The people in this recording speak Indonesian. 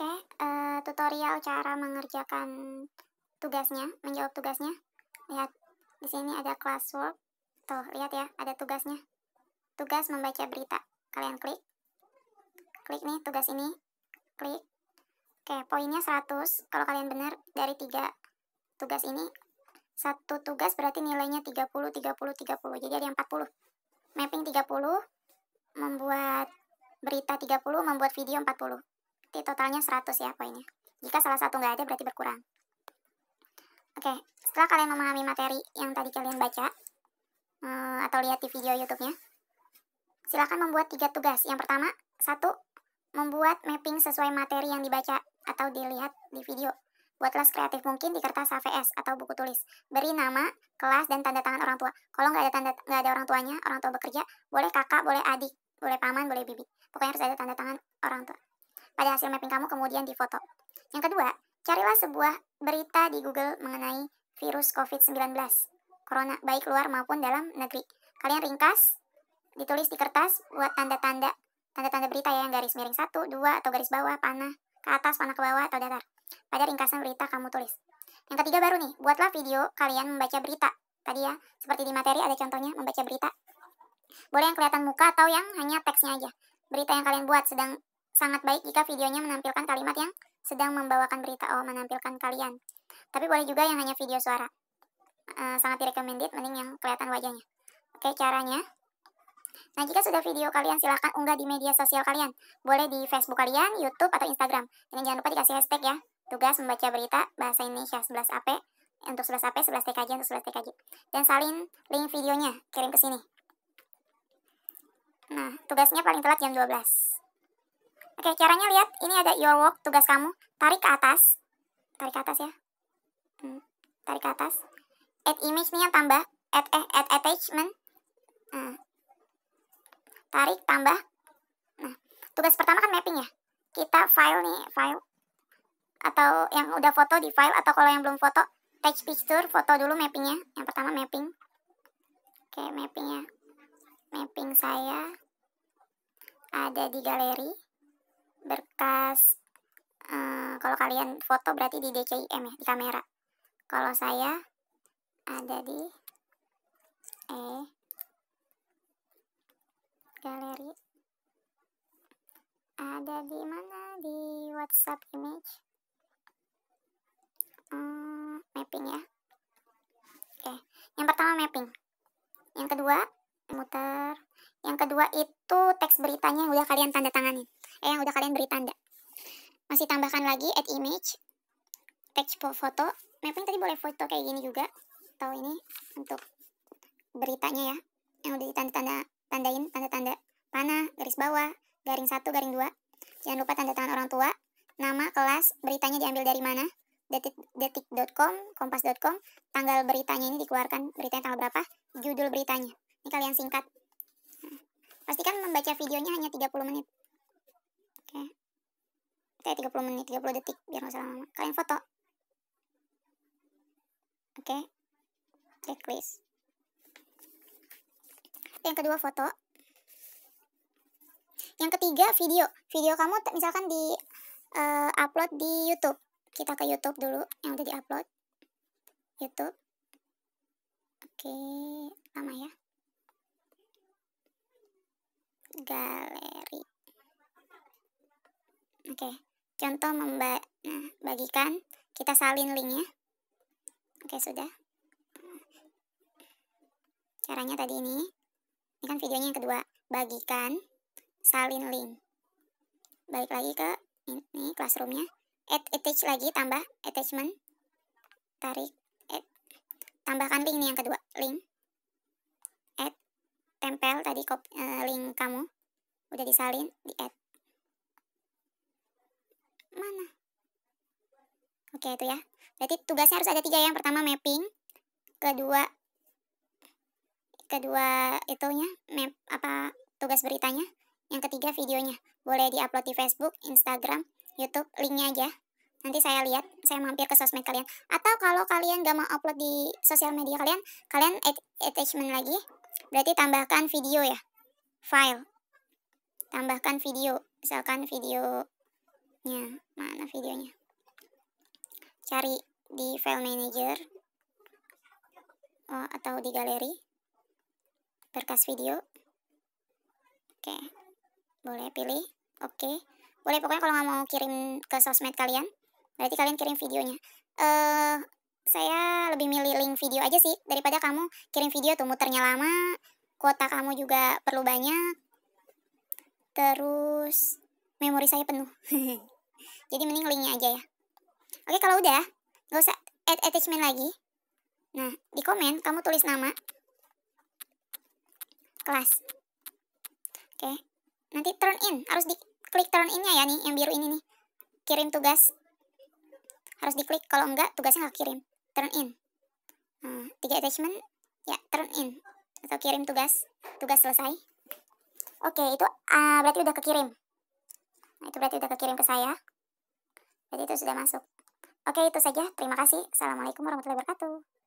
Oke, okay, uh, eh, tutorial cara mengerjakan tugasnya, menjawab tugasnya. Lihat, di sini ada classwork. Tuh, lihat ya, ada tugasnya. Tugas membaca berita. Kalian klik. Klik nih tugas ini. Klik. Oke, okay, poinnya 100. Kalau kalian benar dari 3 tugas ini, satu tugas berarti nilainya 30, 30, 30. Jadi ada yang 40. Mapping 30, membuat berita 30, membuat video 40 berarti totalnya 100 ya poinnya. Jika salah satu nggak ada berarti berkurang. Oke, setelah kalian memahami materi yang tadi kalian baca, eh, atau lihat di video YouTube-nya, silakan membuat tiga tugas. Yang pertama, satu, membuat mapping sesuai materi yang dibaca atau dilihat di video. Buatlah kreatif mungkin di kertas HVS atau buku tulis. Beri nama, kelas, dan tanda tangan orang tua. Kalau nggak ada tanda nggak ada orang tuanya, orang tua bekerja, boleh kakak, boleh adik, boleh paman, boleh bibi. Pokoknya harus ada tanda tangan orang tua pada hasil mapping kamu kemudian difoto. Yang kedua, carilah sebuah berita di Google mengenai virus COVID-19, corona baik luar maupun dalam negeri. Kalian ringkas, ditulis di kertas buat tanda-tanda, tanda-tanda berita ya yang garis miring satu, dua atau garis bawah, panah ke atas, panah ke bawah atau datar. Pada ringkasan berita kamu tulis. Yang ketiga baru nih, buatlah video kalian membaca berita. Tadi ya, seperti di materi ada contohnya membaca berita. Boleh yang kelihatan muka atau yang hanya teksnya aja. Berita yang kalian buat sedang Sangat baik jika videonya menampilkan kalimat yang sedang membawakan berita Oh, menampilkan kalian. Tapi boleh juga yang hanya video suara. Uh, sangat direkomendit, mending yang kelihatan wajahnya. Oke, caranya. Nah, jika sudah video kalian, silahkan unggah di media sosial kalian. Boleh di Facebook kalian, Youtube, atau Instagram. Dan jangan lupa dikasih hashtag ya. Tugas membaca berita bahasa Indonesia 11AP untuk 11AP, 11 TKJ untuk 11 TKJ. Dan salin link videonya, kirim ke sini. Nah, tugasnya paling telat jam 12. Oke, caranya lihat. Ini ada your work, tugas kamu. Tarik ke atas. Tarik ke atas ya. Hmm, tarik ke atas. Add image nih yang tambah. Add, eh, add attachment. Hmm. Tarik, tambah. Nah, tugas pertama kan mapping ya. Kita file nih, file. Atau yang udah foto di file. Atau kalau yang belum foto, attach picture. Foto dulu mappingnya. Yang pertama mapping. Oke, mappingnya. Mapping saya ada di galeri berkas uh, kalau kalian foto berarti di DCIM ya di kamera kalau saya ada di E galeri ada di mana di WhatsApp image hmm, mapping ya oke yang pertama mapping yang kedua muter yang kedua itu teks beritanya yang udah kalian tanda tanganin eh, yang udah kalian beri tanda. Masih tambahkan lagi add image, text foto. Mapping tadi boleh foto kayak gini juga. Atau ini untuk beritanya ya. Yang udah ditanda-tanda tandain, tanda-tanda panah, garis bawah, garing satu garing dua Jangan lupa tanda tangan orang tua, nama, kelas, beritanya diambil dari mana, detik detik.com, kompas.com, tanggal beritanya ini dikeluarkan, beritanya tanggal berapa, judul beritanya. Ini kalian singkat. pastikan membaca videonya hanya 30 menit kita 30 menit 30 detik biar nggak salah kalian foto oke okay. checklist yang kedua foto yang ketiga video video kamu misalkan di uh, upload di YouTube kita ke YouTube dulu yang udah di upload YouTube oke okay. lama ya galeri oke okay contoh membagikan nah, kita salin linknya oke sudah caranya tadi ini ini kan videonya yang kedua bagikan salin link balik lagi ke ini classroomnya add attach lagi tambah attachment tarik add. tambahkan link nih yang kedua link add tempel tadi eh, link kamu udah disalin di add mana? Oke, itu ya. Berarti tugasnya harus ada tiga ya. yang pertama mapping, kedua kedua itunya map apa tugas beritanya, yang ketiga videonya. Boleh diupload di Facebook, Instagram, YouTube, linknya aja. Nanti saya lihat, saya mampir ke sosmed kalian. Atau kalau kalian gak mau upload di sosial media kalian, kalian attachment lagi, berarti tambahkan video ya, file. Tambahkan video, misalkan video ya mana videonya cari di file manager oh, atau di galeri berkas video oke boleh pilih oke boleh pokoknya kalau nggak mau kirim ke sosmed kalian berarti kalian kirim videonya eh uh, saya lebih milih link video aja sih daripada kamu kirim video tuh muternya lama kuota kamu juga perlu banyak terus memori saya penuh Jadi mending linknya aja ya. Oke kalau udah, nggak usah add attachment lagi. Nah, di komen kamu tulis nama kelas. Oke, nanti turn in. Harus di klik turn innya ya nih, yang biru ini nih. Kirim tugas. Harus diklik, kalau enggak tugasnya nggak kirim. Turn in. Nah, tiga attachment, ya turn in. Atau kirim tugas, tugas selesai. Oke, itu uh, berarti udah kekirim. Nah, itu berarti udah kekirim ke saya. Jadi itu sudah masuk. Oke, itu saja. Terima kasih. Assalamualaikum warahmatullahi wabarakatuh.